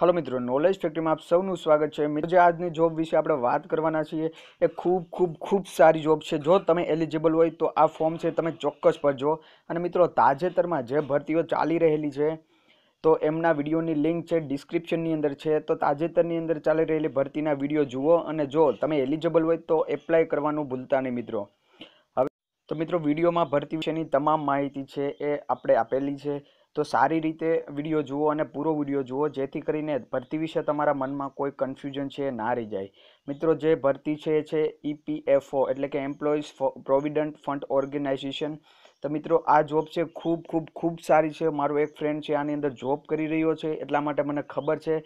hello મિત્રો knowledge ફેક્ટરીમાં આપ સૌનું સ્વાગત છે મિત્રો જે આજની જોબ વિશે આપણે વાત કરવાના છીએ એ ખૂબ ખૂબ ખૂબ સારી જોબ છે જો તમે એલિજિબલ હોય તો આ ફોર્મ છે તમે ચોક્કસ ભરજો અને મિત્રો તાજેતરમાં જે ભરતીઓ ચાલી રહેલી છે તો એમના વિડીયોની લિંક છે ડિસ્ક્રિપ્શનની અંદર છે તો તાજેતરની અંદર ચાલી રહેલી ભરતીના વિડીયો જુઓ અને જો તમે એલિજિબલ હોય તો એપ્લાય કરવાનું ભૂલતા નહીં મિત્રો હવે તો મિત્રો વિડીયોમાં ભરતી વિશેની તમામ માહિતી છે એ આપણે આપેલી છે તો સારી રીતે વિડીયો જુઓ અને પૂરો વિડીયો જુઓ જેથી કરીને ભરતી વિશે તમારા મનમાં કોઈ કન્ફ્યુઝન છે ના રહી જાય મિત્રો જે ભરતી છે એ છે ઈપીએફઓ e એટલે કે એમ્પ્લોઈઝ પ્રોવિડન્ટ ફંડ ઓર્ગેનાઇઝેશન તો મિત્રો આ જોબ છે ખૂબ ખૂબ ખૂબ સારી છે મારો એક ફ્રેન્ડ છે આની અંદર જોબ કરી રહ્યો છે એટલા માટે મને ખબર છે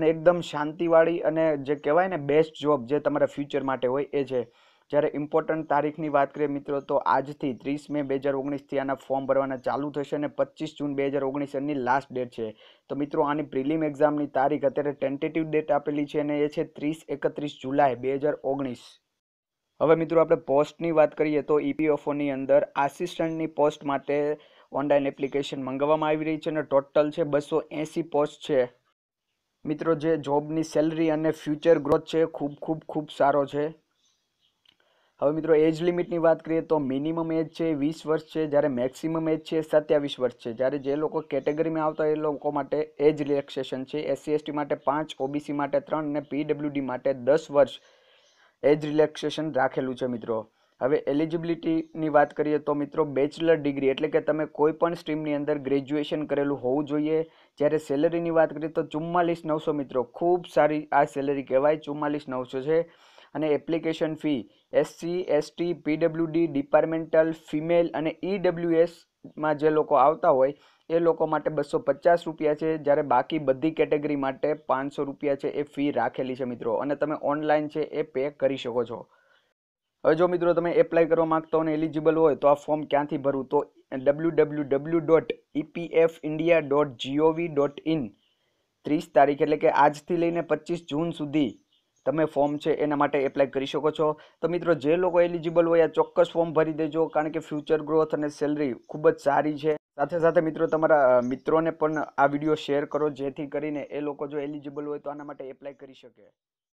અને એકદમ શાંતિવાળી અને જે કહેવાય ને બેસ્ટ જોબ જે તમારા ફ્યુચર માટે હોય એ છે જ્યારે ઇમ્પોર્ટન્ટ તારીખની વાત કરીએ મિત્રો તો આજથી ત્રીસ મે બે હજાર ઓગણીસથી આના ફોર્મ ભરવાના ચાલુ થશે અને પચીસ જૂન બે હજાર ઓગણીસ એની લાસ્ટ ડેટ છે તો મિત્રો આની પ્રિલિમ એક્ઝામની તારીખ અત્યારે ટેન્ટેટિવ ડેટ આપેલી છે અને એ છે ત્રીસ એકત્રીસ જુલાઈ બે હજાર ઓગણીસ હવે મિત્રો આપણે પોસ્ટની વાત કરીએ તો ઈપીએફઓની e અંદર આસિસ્ટન્ટની પોસ્ટ માટે ઓનલાઈન એપ્લિકેશન મંગાવવામાં આવી રહી છે અને ટોટલ છે બસો એંસી પોસ્ટ છે મિત્રો જે જોબની સેલરી અને ફ્યુચર ગ્રોથ છે ખૂબ ખૂબ ખૂબ સારો છે હવે મિત્રો એજ લિમિટની વાત કરીએ તો મિનિમમ એજ છે વીસ વર્ષ છે જ્યારે મેક્સિમમ એજ છે સત્યાવીસ વર્ષ છે જ્યારે જે લોકો કેટેગરીમાં આવતા એ લોકો માટે એજ રિલેક્સેશન છે એસસી એસટી માટે પાંચ ઓબીસી માટે ત્રણ અને પીડબ્લ્યુડી માટે દસ વર્ષ એજ રિલેક્સેશન રાખેલું છે મિત્રો હવે એલિજિબિલિટીની વાત કરીએ તો મિત્રો બેચલર ડિગ્રી એટલે કે તમે કોઈ પણ સ્ટ્રીમની અંદર ગ્રેજ્યુએશન કરેલું હોવું જોઈએ જ્યારે સેલરીની વાત કરીએ તો ચુમ્માલીસ નવસો મિત્રો ખૂબ સારી આ સેલરી કહેવાય ચુમ્માલીસ નવસો છે અને application fee SC ST PWD departmental female અને ઈડબ્લ્યુએસમાં e જે લોકો આવતા હોય એ લોકો માટે બસો પચાસ રૂપિયા છે જ્યારે બાકી બધી કેટેગરી માટે પાંચસો રૂપિયા છે એ ફી રાખેલી છે મિત્રો અને તમે ઓનલાઈન છે એ પે કરી શકો છો હવે જો મિત્રો તમે એપ્લાય કરવા માગતા હો ને એલિજિબલ હોય તો આ ફોર્મ ક્યાંથી ભરવું તો W W W dot EPF India dot GOV dot in ત્રીસ તારીખ એટલે કે આજથી લઈને પચીસ જૂન સુધી તમે ફોર્મ છે એના માટે એપ્લાય કરી શકો છો તો મિત્રો જે લોકો એલિજિબલ હોય આ ચોક્કસ ફોર્મ ભરી દેજો કારણ કે ફ્યુચર ગ્રોથ અને સેલરી ખૂબ જ સારી છે સાથે સાથે મિત્રો તમારા મિત્રોને પણ આ વિડીયો શેર કરો જેથી કરીને એ લોકો જો એલિજિબલ હોય તો આના માટે એપ્લાય કરી શકે